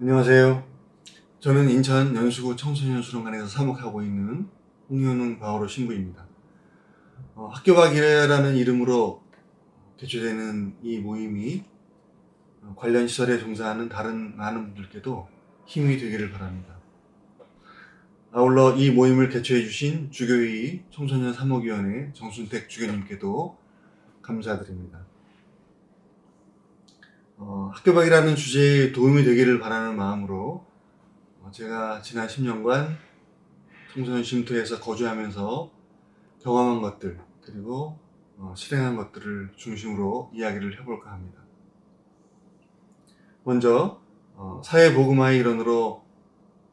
안녕하세요. 저는 인천 연수구 청소년 수련관에서 사목하고 있는 홍현웅 바오로 신부입니다. 어, 학교 가기라는 이름으로 개최되는 이 모임이 관련 시설에 종사하는 다른 많은 분들께도 힘이 되기를 바랍니다. 아울러 이 모임을 개최해 주신 주교의 청소년 사목위원회 정순택 주교님께도 감사드립니다. 어, 학교박이라는 주제에 도움이 되기를 바라는 마음으로 어, 제가 지난 10년간 청소년 쉼터에서 거주하면서 경험한 것들 그리고 어, 실행한 것들을 중심으로 이야기를 해볼까 합니다. 먼저 어, 사회보그화의 일원으로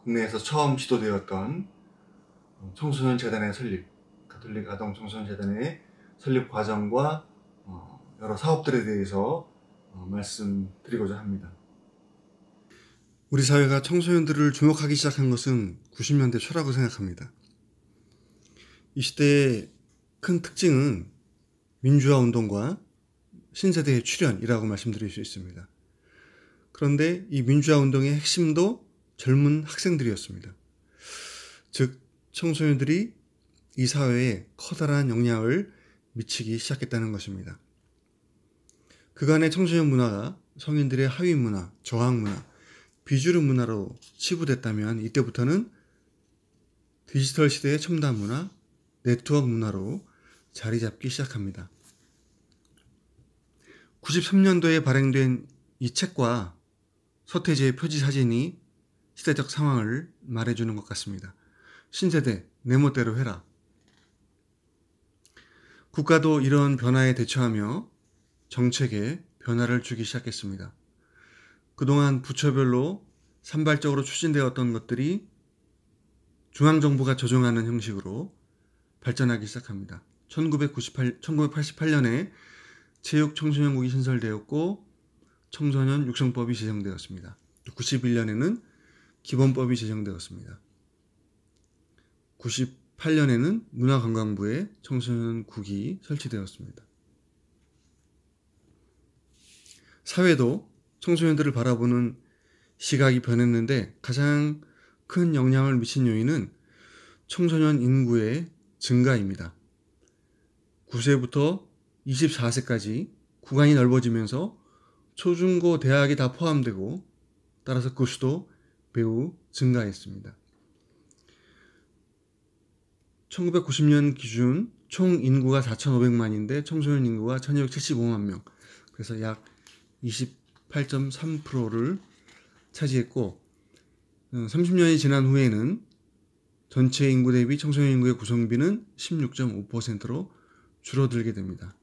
국내에서 처음 시도되었던 어, 청소년 재단의 설립, 가톨릭 아동 청소년 재단의 설립 과정과 어, 여러 사업들에 대해서 어, 말씀드리고자 합니다. 우리 사회가 청소년들을 주목하기 시작한 것은 90년대 초라고 생각합니다. 이 시대의 큰 특징은 민주화 운동과 신세대의 출현이라고 말씀드릴 수 있습니다. 그런데 이 민주화 운동의 핵심도 젊은 학생들이었습니다. 즉, 청소년들이 이 사회에 커다란 영향을 미치기 시작했다는 것입니다. 그간의 청소년 문화가 성인들의 하위 문화, 저항 문화, 비주류 문화로 치부됐다면 이때부터는 디지털 시대의 첨단 문화, 네트워크 문화로 자리 잡기 시작합니다. 93년도에 발행된 이 책과 서태지의 표지 사진이 시대적 상황을 말해주는 것 같습니다. 신세대, 내 멋대로 해라. 국가도 이런 변화에 대처하며 정책에 변화를 주기 시작했습니다. 그동안 부처별로 산발적으로 추진되었던 것들이 중앙정부가 조정하는 형식으로 발전하기 시작합니다. 1998, 1988년에 체육청소년국이 신설되었고 청소년 육성법이 제정되었습니다. 91년에는 기본법이 제정되었습니다. 98년에는 문화관광부에 청소년국이 설치되었습니다. 사회도 청소년들을 바라보는 시각이 변했는데 가장 큰 영향을 미친 요인은 청소년 인구의 증가입니다. 9세부터 24세까지 구간이 넓어지면서 초중고 대학이 다 포함되고 따라서 그 수도 매우 증가했습니다. 1990년 기준 총 인구가 4,500만인데 청소년 인구가 1,275만 명. 그래서 약 28.3%를 차지했고 30년이 어, 지난 후에는 전체 인구 대비 청소년 인구의 구성비는 16.5%로 줄어들게 됩니다.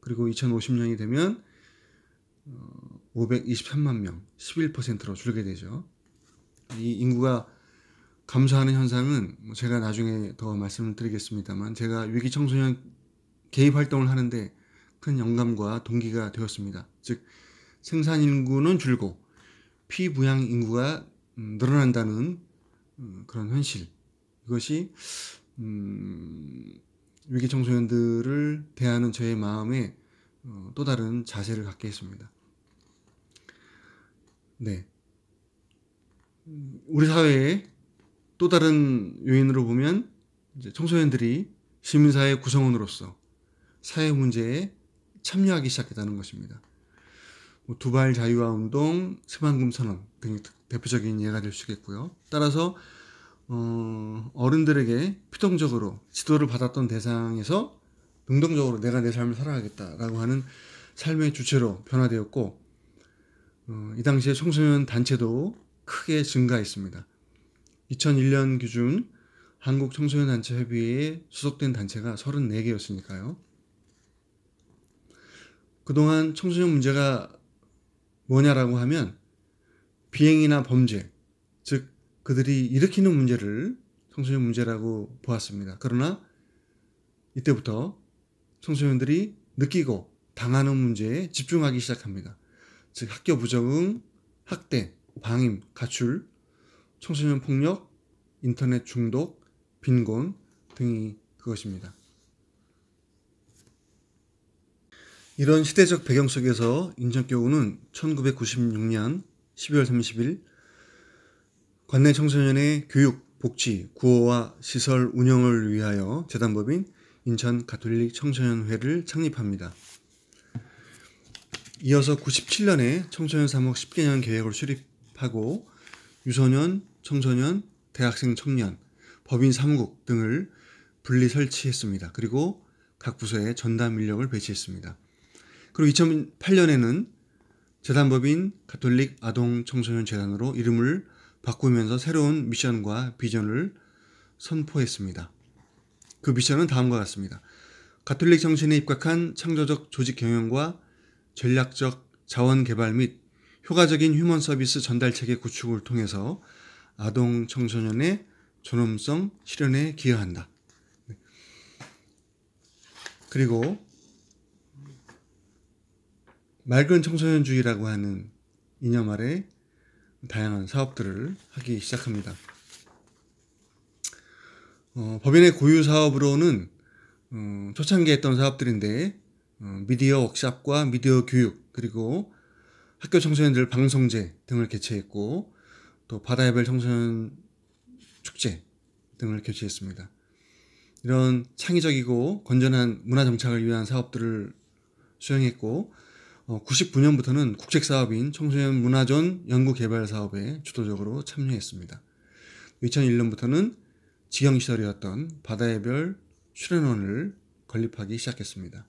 그리고 2050년이 되면 523만 어, 명, 11%로 줄게 되죠. 이 인구가 감소하는 현상은 뭐 제가 나중에 더 말씀을 드리겠습니다만 제가 위기 청소년 개입 활동을 하는데 큰 영감과 동기가 되었습니다. 즉 생산 인구는 줄고 피부양 인구가 음, 늘어난다는 어, 그런 현실. 이것이 음, 위기 청소년들을 대하는 저의 마음에 어, 또 다른 자세를 갖게 했습니다. 네. 음, 우리 사회의 또 다른 요인으로 보면 청소년들이 시민사회 구성원으로서 사회 문제에 참여하기 시작했다는 것입니다. 뭐 두발 자유화 운동, 새만금 선언 등이 대표적인 예가 될 수 있겠고요. 따라서 어, 어른들에게 피동적으로 지도를 받았던 대상에서 능동적으로 내가 내 삶을 살아야겠다라고 하는 삶의 주체로 변화되었고 어, 이 당시에 청소년 단체도 크게 증가했습니다. 2001년 기준 한국 청소년 단체 협의회에 소속된 단체가 34개였으니까요. 그동안 청소년 문제가 뭐냐라고 하면 비행이나 범죄, 즉 그들이 일으키는 문제를 청소년 문제라고 보았습니다. 그러나 이때부터 청소년들이 느끼고 당하는 문제에 집중하기 시작합니다. 즉 학교 부적응, 학대, 방임, 가출, 청소년 폭력, 인터넷 중독, 빈곤 등이 그것입니다. 이런 시대적 배경 속에서 인천교구는 1996년 12월 30일 관내 청소년의 교육, 복지, 구호와 시설 운영을 위하여 재단법인 인천 가톨릭 청소년회를 창립합니다. 이어서 97년에 청소년 사목 10개년 계획을 수립하고 유소년, 청소년, 대학생 청년, 법인 사무국 등을 분리 설치했습니다. 그리고 각 부서에 전담 인력을 배치했습니다. 그리고 2008년에는 재단법인 가톨릭 아동 청소년 재단으로 이름을 바꾸면서 새로운 미션과 비전을 선포했습니다. 그 미션은 다음과 같습니다. 가톨릭 정신에 입각한 창조적 조직 경영과 전략적 자원 개발 및 효과적인 휴먼 서비스 전달 체계 구축을 통해서 아동 청소년의 존엄성 실현에 기여한다. 네. 그리고 맑은 청소년주의라고 하는 이념 아래 다양한 사업들을 하기 시작합니다. 어, 법인의 고유 사업으로는 음, 어, 초창기 에 했던 사업들인데 음, 미디어 워크샵과 미디어 교육 그리고 학교 청소년들 방송제 등을 개최했고 또바다해별 청소년 축제 등을 개최했습니다. 이런 창의적이고 건전한 문화 정착을 위한 사업들을 수행했고 99년부터는 어, 국책사업인 청소년 문화전 연구개발 사업에 주도적으로 참여했습니다. 2001년부터는 직영시설이었던 바다의 별 수련원을 건립하기 시작했습니다.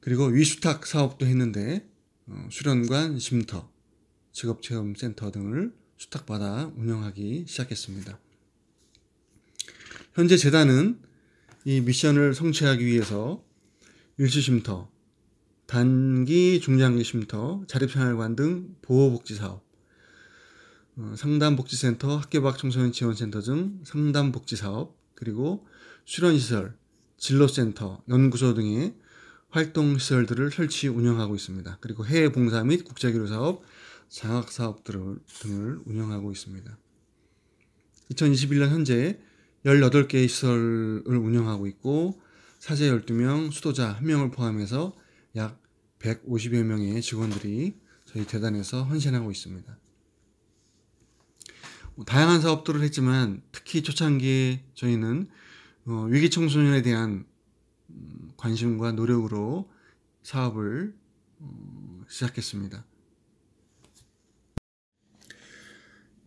그리고 위수탁 사업도 했는데 수련관 어, 쉼터, 직업체험센터 등을 수탁받아 운영하기 시작했습니다. 현재 재단은 이 미션을 성취하기 위해서 일시쉼터, 단기 중장기 쉼터, 자립생활관 등 보호복지사업, 어, 상담복지센터, 학교 밖 청소년 지원센터 등 상담복지사업, 그리고 수련시설, 진로센터, 연구소 등의 활동시설들을 설치 운영하고 있습니다. 그리고 해외 봉사 및 국제교류사업, 장학사업 등을 운영하고 있습니다. 2021년 현재 18개의 시설을 운영하고 있고 사제 12명, 수도자 1명을 포함해서 약 150여 명의 직원들이 저희 재단에서 헌신하고 있습니다. 뭐 다양한 사업들을 했지만 특히 초창기에 저희는 어, 위기 청소년에 대한 음, 관심과 노력으로 사업을 어, 시작했습니다.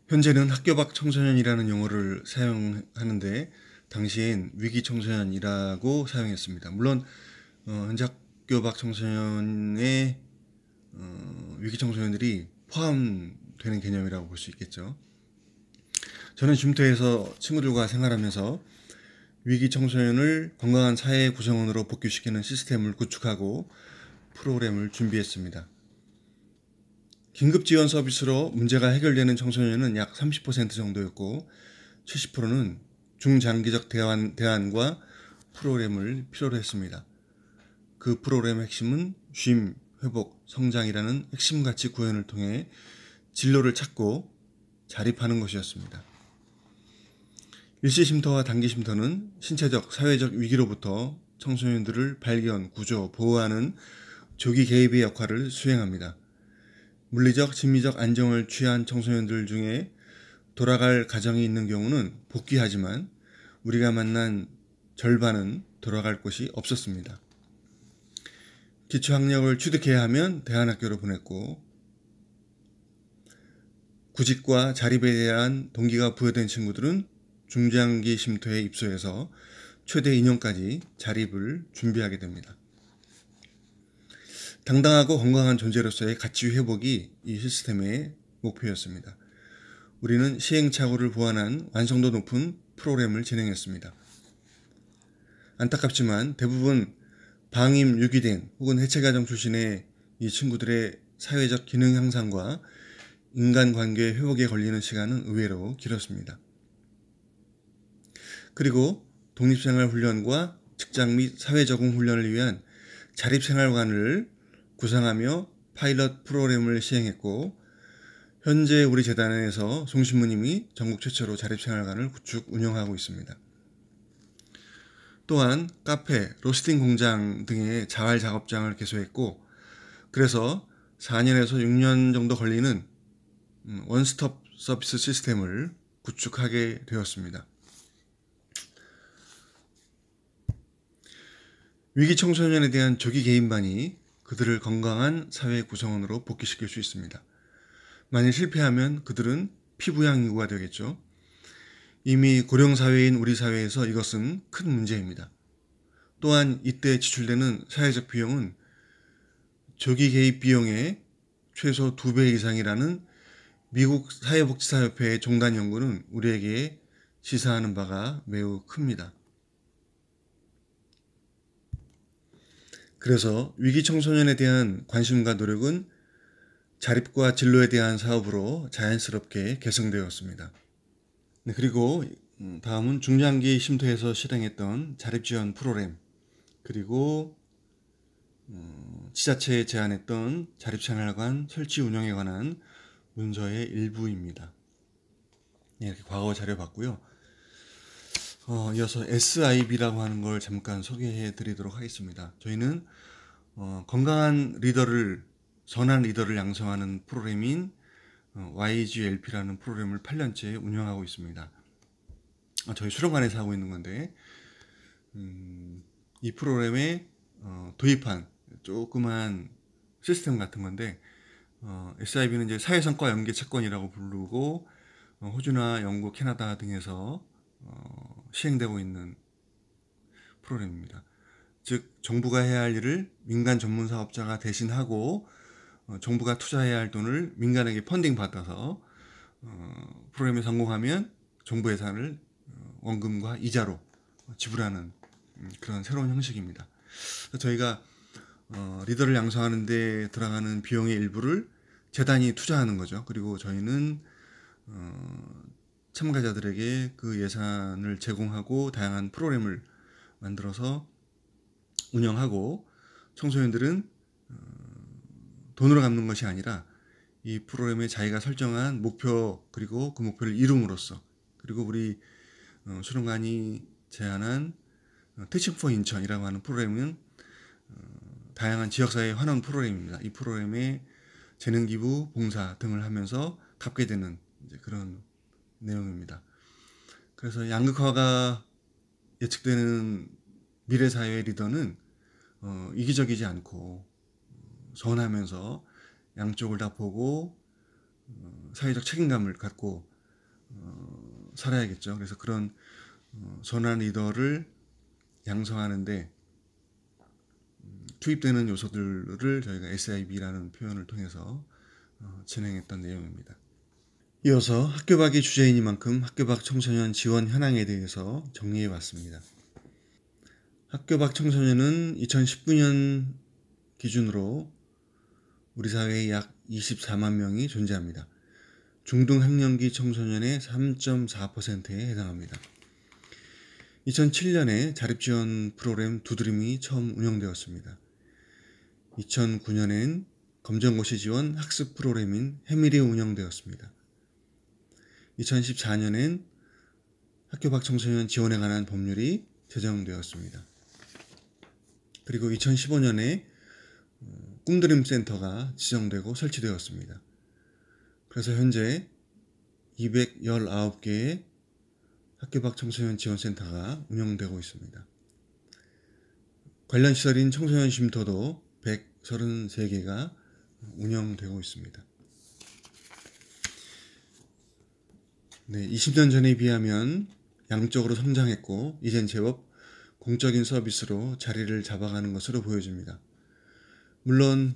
현재는 학교 밖 청소년이라는 용어를 사용하는데 당시엔 위기 청소년이라고 사용했습니다. 물론 어, 현재 학교밖 청소년의 어, 위기 청소년들이 포함되는 개념이라고 볼 수 있겠죠. 저는 쉼터에서 친구들과 생활하면서 위기 청소년을 건강한 사회 구성원으로 복귀시키는 시스템을 구축하고 프로그램을 준비했습니다. 긴급 지원 서비스로 문제가 해결되는 청소년은 약 30% 정도였고 70%는 중장기적 대안, 대안과 프로그램을 필요로 했습니다. 그 프로그램의 핵심은 쉼, 회복, 성장이라는 핵심 가치 구현을 통해 진로를 찾고 자립하는 것이었습니다. 일시 쉼터와 단기 쉼터는 신체적, 사회적 위기로부터 청소년들을 발견, 구조, 보호하는 조기 개입의 역할을 수행합니다. 물리적, 심리적 안정을 취한 청소년들 중에 돌아갈 가정이 있는 경우는 복귀하지만 우리가 만난 절반은 돌아갈 곳이 없었습니다. 기초학력을 취득해야 하면 대안학교로 보냈고 구직과 자립에 대한 동기가 부여된 친구들은 중장기 쉼터에 입소해서 최대 2년까지 자립을 준비하게 됩니다. 당당하고 건강한 존재로서의 가치 회복이 이 시스템의 목표였습니다. 우리는 시행착오를 보완한 완성도 높은 프로그램을 진행했습니다. 안타깝지만 대부분 방임 유기된 혹은 해체가정 출신의 이 친구들의 사회적 기능 향상과 인간관계 회복에 걸리는 시간은 의외로 길었습니다. 그리고 독립생활 훈련과 직장 및 사회 적응 훈련을 위한 자립생활관을 구상하며 파일럿 프로그램을 시행했고 현재 우리 재단에서 송신부님이 전국 최초로 자립생활관을 구축 운영하고 있습니다. 또한 카페, 로스팅 공장 등의 자활 작업장을 개소했고 그래서 4년에서 6년 정도 걸리는 음, 원스톱 서비스 시스템을 구축하게 되었습니다. 위기 청소년에 대한 조기 개인반이 그들을 건강한 사회 구성원으로 복귀시킬 수 있습니다. 만일 실패하면 그들은 피부양 인구가 되겠죠. 이미 고령 사회인 우리 사회에서 이것은 큰 문제입니다. 또한 이때 지출되는 사회적 비용은 조기 개입 비용의 최소 두 배 이상이라는 미국 사회복지사협회의 종단 연구는 우리에게 시사하는 바가 매우 큽니다. 그래서 위기 청소년에 대한 관심과 노력은 자립과 진로에 대한 사업으로 자연스럽게 개성되었습니다. 네, 그리고 음, 다음은 중장기 심터에서 실행했던 자립지원 프로그램 그리고 음, 지자체에 제안했던 자립채널관 설치 운영에 관한 문서의 일부입니다. 네, 이렇게 과거 자료 봤고요. 어, 이어서 SIB라고 하는 걸 잠깐 소개해 드리도록 하겠습니다. 저희는 어, 건강한 리더를, 선한 리더를 양성하는 프로그램인 어, YGLP라는 프로그램을 8년째 운영하고 있습니다. 아, 저희 수련관에서 하고 있는 건데 음, 이 프로그램에 어, 도입한 조그만 시스템 같은 건데 어, SIB는 이제 사회성과 연계 채권이라고 부르고 어, 호주나 영국, 캐나다 등에서 어, 시행되고 있는 프로그램입니다. 즉 정부가 해야 할 일을 민간 전문 사업자가 대신하고 어, 정부가 투자해야 할 돈을 민간에게 펀딩 받아서 어, 프로그램에 성공하면 정부 예산을 어, 원금과 이자로 지불하는 음, 그런 새로운 형식입니다. 저희가 어, 리더를 양성하는 데 들어가는 비용의 일부를 재단이 투자하는 거죠. 그리고 저희는 어, 참가자들에게 그 예산을 제공하고 다양한 프로그램을 만들어서 운영하고 청소년들은 돈으로 갚는 것이 아니라 이 프로그램에 자기가 설정한 목표 그리고 그 목표를 이룸으로써 그리고 우리 어, 수련관이 제안한 어, 티칭 포 인천이라고 하는 프로그램은 어, 다양한 지역사회 환원 프로그램입니다. 이 프로그램에 재능 기부, 봉사 등을 하면서 갚게 되는 그런 내용입니다. 그래서 양극화가 예측되는 미래 사회의 리더는 어, 이기적이지 않고 선하면서 양쪽을 다 보고 어, 사회적 책임감을 갖고 어, 살아야겠죠. 그래서 그런 어, 선한 리더를 양성하는데 음, 투입되는 요소들을 저희가 SIB라는 표현을 통해서 진행했던 내용입니다. 이어서 학교 밖의 주제이니만큼 학교 밖 청소년 지원 현황에 대해서 정리해 봤습니다. 학교 밖 청소년은 2019년 기준으로 우리 사회에 약 24만 명이 존재합니다. 중등 학령기 청소년의 3.4%에 해당합니다. 2007년에 자립지원 프로그램 두드림이 처음 운영되었습니다. 2009년엔 검정고시 지원 학습 프로그램인 해밀이 운영되었습니다. 2014년엔 학교 밖 청소년 지원에 관한 법률이 제정되었습니다. 그리고 2015년에 꿈드림 센터가 지정되고 설치되었습니다. 그래서 현재 219개의 학교 밖 청소년 지원 센터가 운영되고 있습니다. 관련 시설인 청소년 쉼터도 133개가 운영되고 있습니다. 네, 20년 전에 비하면 양적으로 성장했고 이젠 제법 공적인 서비스로 자리를 잡아가는 것으로 보여집니다. 물론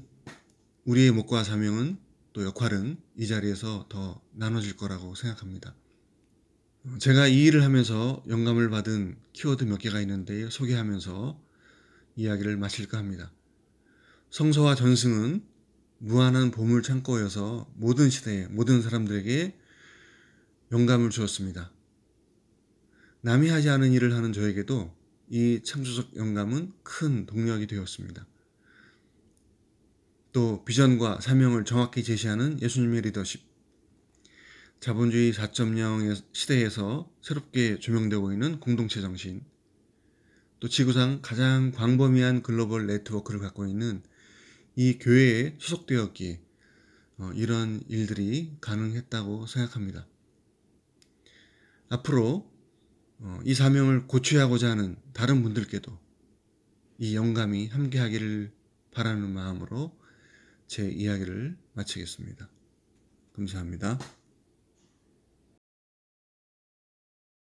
우리의 목과 사명은 또 역할은 이 자리에서 더 나눠질 거라고 생각합니다. 제가 이 일을 하면서 영감을 받은 키워드 몇 개가 있는데 소개하면서 이야기를 마칠까 합니다. 성서와 전승은 무한한 보물 창고여서 모든 시대에 모든 사람들에게 영감을 주었습니다. 남이 하지 않은 일을 하는 저에게도 이 창조적 영감은 큰 동력이 되었습니다. 또 비전과 사명을 정확히 제시하는 예수님의 리더십. 자본주의 4.0 시대에서 새롭게 조명되고 있는 공동체 정신. 또 지구상 가장 광범위한 글로벌 네트워크를 갖고 있는 이 교회에 소속되었기에 어, 이런 일들이 가능했다고 생각합니다. 앞으로 어, 이 사명을 고취하고자 하는 다른 분들께도 이 영감이 함께하기를 바라는 마음으로 제 이야기를 마치겠습니다. 감사합니다.